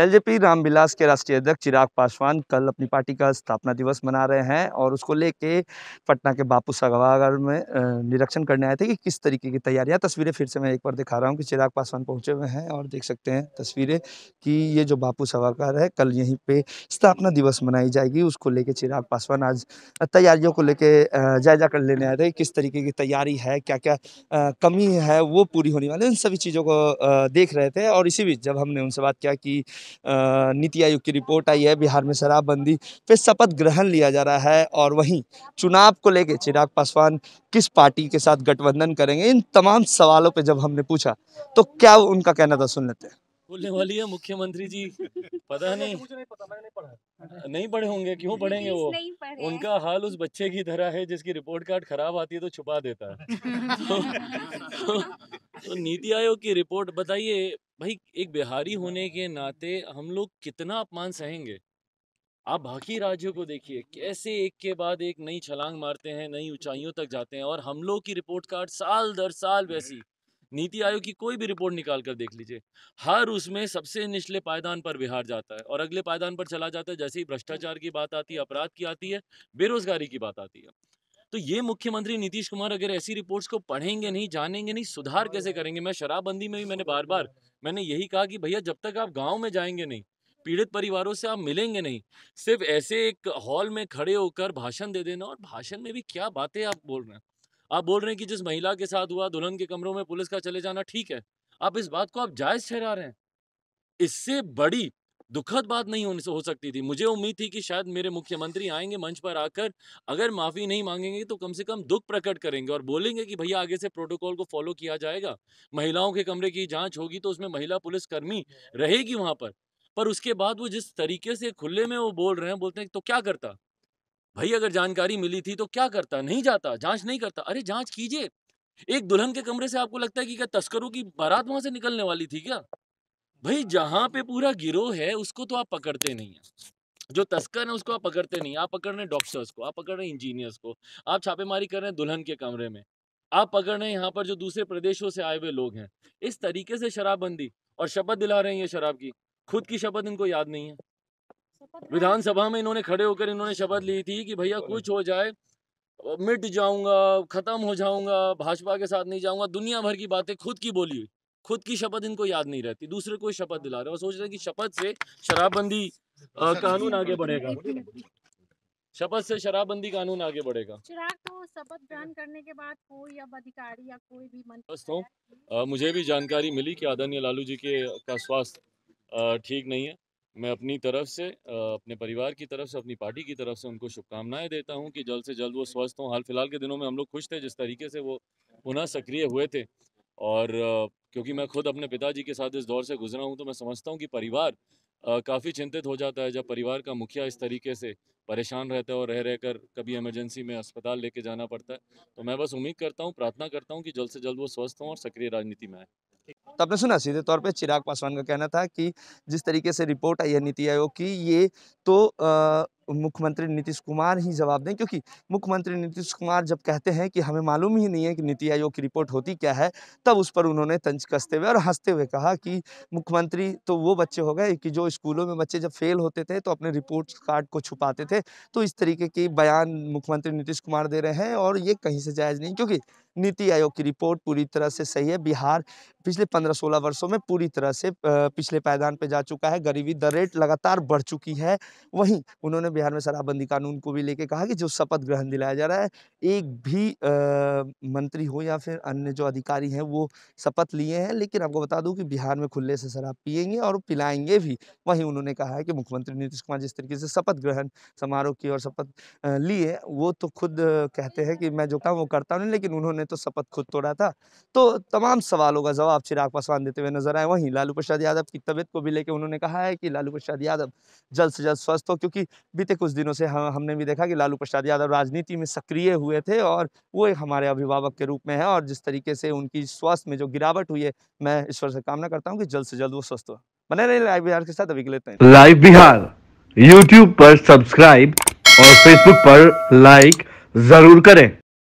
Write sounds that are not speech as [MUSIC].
LJP Ramvilas के राष्ट्रीय अध्यक्ष चिराग पासवान कल अपनी पार्टी का स्थापना दिवस मना रहे हैं और उसको लेके पटना के बापू सभागार में निरीक्षण करने आए थे कि किस तरीके की तैयारियां तस्वीरें फिर से मैं एक बार दिखा रहा हूं कि चिराग पासवान पहुंचे हुए हैं और देख सकते हैं तस्वीरें कि ये जो बापू सभागार है कल यहीं पर स्थापना दिवस मनाई जाएगी उसको लेके चिराग पासवान आज तैयारियों को लेकर जायजा कर लेने आए थे कि किस तरीके की तैयारी है क्या क्या कमी है वो पूरी होने वाली उन सभी चीज़ों को देख रहे थे और इसी बीच जब हमने उनसे बात किया कि नीति आयोग की रिपोर्ट आई है बिहार में शराबबंदी पे शपथ ग्रहण लिया जा रहा है और वहीं चुनाव को लेके चिराग पासवान किस पार्टी के साथ गठबंधन करेंगे इन तमाम सवालों पे जब हमने पूछा तो क्या उनका कहना था सुन लेते हैं बोलने वाली है मुख्यमंत्री जी पता नहीं नहीं, पढ़े होंगे क्यों पढ़ेंगे वो पढ़े। उनका हाल उस बच्चे की तरह है जिसकी रिपोर्ट कार्ड खराब आती है तो छुपा देता है तो, [LAUGHS] तो, [LAUGHS] तो नीति आयोग की रिपोर्ट बताइए भाई एक बिहारी होने के नाते हम लोग कितना अपमान सहेंगे आप बाकी राज्यों को देखिए कैसे एक के बाद एक नई छलांग मारते हैं नई ऊंचाइयों तक जाते हैं और हम लोग की रिपोर्ट कार्ड साल दर साल वैसी नीति आयोग की कोई भी रिपोर्ट निकाल कर देख लीजिए हर उसमें सबसे निचले पायदान पर बिहार जाता है और अगले पायदान पर चला जाता है जैसे ही भ्रष्टाचार की बात आती है अपराध की आती है बेरोजगारी की बात आती है तो ये मुख्यमंत्री नीतीश कुमार अगर ऐसी रिपोर्ट्स को पढ़ेंगे नहीं जानेंगे नहीं सुधार हाँ कैसे करेंगे मैं शराबबंदी में भी मैंने बार बार मैंने यही कहा कि भैया जब तक आप गाँव में जाएंगे नहीं पीड़ित परिवारों से आप मिलेंगे नहीं सिर्फ ऐसे एक हॉल में खड़े होकर भाषण दे देना और भाषण में भी क्या बातें आप बोल रहे हैं आप बोल रहे हैं कि जिस महिला के साथ हुआ दुल्हन के कमरों में पुलिस का चले जाना ठीक है आप इस बात को आप जायज ठहरा रहे हैं इससे बड़ी दुखद बात नहीं हो सकती थी मुझे उम्मीद थी कि शायद मेरे मुख्यमंत्री आएंगे मंच पर आकर अगर माफ़ी नहीं मांगेंगे तो कम से कम दुख प्रकट करेंगे और बोलेंगे कि भैया आगे से प्रोटोकॉल को फॉलो किया जाएगा महिलाओं के कमरे की जाँच होगी तो उसमें महिला पुलिसकर्मी रहेगी वहां पर पर उसके बाद वो जिस तरीके से खुले में वो बोल रहे हैं बोलते हैं तो क्या करता भाई अगर जानकारी मिली थी तो क्या करता नहीं जाता जांच नहीं करता अरे जांच कीजिए एक दुल्हन के कमरे से आपको लगता है कि क्या तस्करों की बारात वहां से निकलने वाली थी क्या भाई जहाँ पे पूरा गिरोह है उसको तो आप पकड़ते नहीं है जो तस्कर है उसको आप पकड़ते नहीं आप पकड़ रहे डॉक्टर्स को आप पकड़ रहे इंजीनियर्स को आप छापेमारी कर रहे हैं दुल्हन के कमरे में आप पकड़ रहे हैं यहाँ पर जो दूसरे प्रदेशों से आए हुए लोग हैं इस तरीके से शराबबंदी और शपथ दिला रहे हैं ये शराब की खुद की शपथ इनको याद नहीं है विधानसभा में इन्होंने खड़े होकर इन्होंने शपथ ली थी कि भैया कुछ हो जाए मिट जाऊंगा खत्म हो जाऊंगा भाजपा के साथ नहीं जाऊंगा दुनिया भर की बातें खुद की बोली हुई खुद की शपथ इनको याद नहीं रहती दूसरे को शपथ दिला रहे और सोच रहे हैं कि शपथ से शराबबंदी तो कानून आगे बढ़ेगा शपथ से शराबबंदी कानून आगे बढ़ेगा तो शपथ ग्रहण करने के बाद कोई अब अधिकारी या कोई भी दोस्तों मुझे भी जानकारी मिली कि आदरणीय लालू जी के का स्वास्थ्य ठीक नहीं है मैं अपनी तरफ से अपने परिवार की तरफ से अपनी पार्टी की तरफ से उनको शुभकामनाएं देता हूं कि जल्द से जल्द वो स्वस्थ हों हाल फिलहाल के दिनों में हम लोग खुश थे जिस तरीके से वो पुनः सक्रिय हुए थे और क्योंकि मैं खुद अपने पिताजी के साथ इस दौर से गुजरा हूँ तो मैं समझता हूँ कि परिवार काफ़ी चिंतित हो जाता है जब परिवार का मुखिया इस तरीके से परेशान रहता है और रह रहकर कभी इमरजेंसी में अस्पताल लेके जाना पड़ता है तो मैं बस उम्मीद करता हूँ प्रार्थना करता हूँ कि जल्द से जल्द वो स्वस्थ हों और सक्रिय राजनीति में आए तो आपने सुना सीधे तौर पे चिराग पासवान का कहना था कि जिस तरीके से रिपोर्ट आई है नीति आयोग की ये तो मुख्यमंत्री नीतीश कुमार ही जवाब दें क्योंकि मुख्यमंत्री नीतीश कुमार जब कहते हैं कि हमें मालूम ही नहीं है कि नीति आयोग की रिपोर्ट होती क्या है तब उस पर उन्होंने तंज कसते हुए और हंसते हुए कहा कि मुख्यमंत्री तो वो बच्चे हो गए कि जो स्कूलों में बच्चे जब फेल होते थे तो अपने रिपोर्ट कार्ड को छुपाते थे तो इस तरीके की बयान मुख्यमंत्री नीतीश कुमार दे रहे हैं और ये कहीं से जायज़ नहीं क्योंकि नीति आयोग की रिपोर्ट पूरी तरह से सही है बिहार पिछले पंद्रह सोलह वर्षों में पूरी तरह से पिछले पायदान पर जा चुका है गरीबी दर रेट लगातार बढ़ चुकी है वहीं उन्होंने बिहार में शराबबंदी कानून को भी लेके कहा कि जो शपथ ग्रहण दिलाया जा रहा है एक भी आ, मंत्री हो या फिर अन्य जो अधिकारी हैं वो शपथ लिए हैं लेकिन आपको बता दूं कि बिहार में खुले से शराब पिएंगे और पिलाएंगे भी वहीं उन्होंने कहा है कि मुख्यमंत्री नीतीश कुमार जिस तरीके से शपथ ग्रहण समारोह की और शपथ लिए वो तो खुद कहते हैं कि मैं जो काम वो करता हूँ लेकिन उन्होंने तो शपथ खुद तोड़ा था तो तमाम सवालों का जवाब चिराग पासवान देते हुए नजर आए वहीं लालू प्रसाद यादव की तबियत को भी लेकर उन्होंने कहा है कि लालू प्रसाद यादव जल्द से जल्द स्वस्थ हो क्योंकि बीते कुछ दिनों से हम हाँ, हमने भी देखा कि लालू प्रसाद यादव राजनीति में सक्रिय हुए थे और वो एक हमारे अभिभावक के रूप में है और जिस तरीके से उनकी स्वास्थ्य में जो गिरावट हुई है मैं ईश्वर से कामना करता हूँ कि जल्द से जल्द वो स्वस्थ हो बने रहे लाइव बिहार के साथ अभी के लेते हैं लाइव बिहार यूट्यूब पर सब्सक्राइब और फेसबुक पर लाइक जरूर करें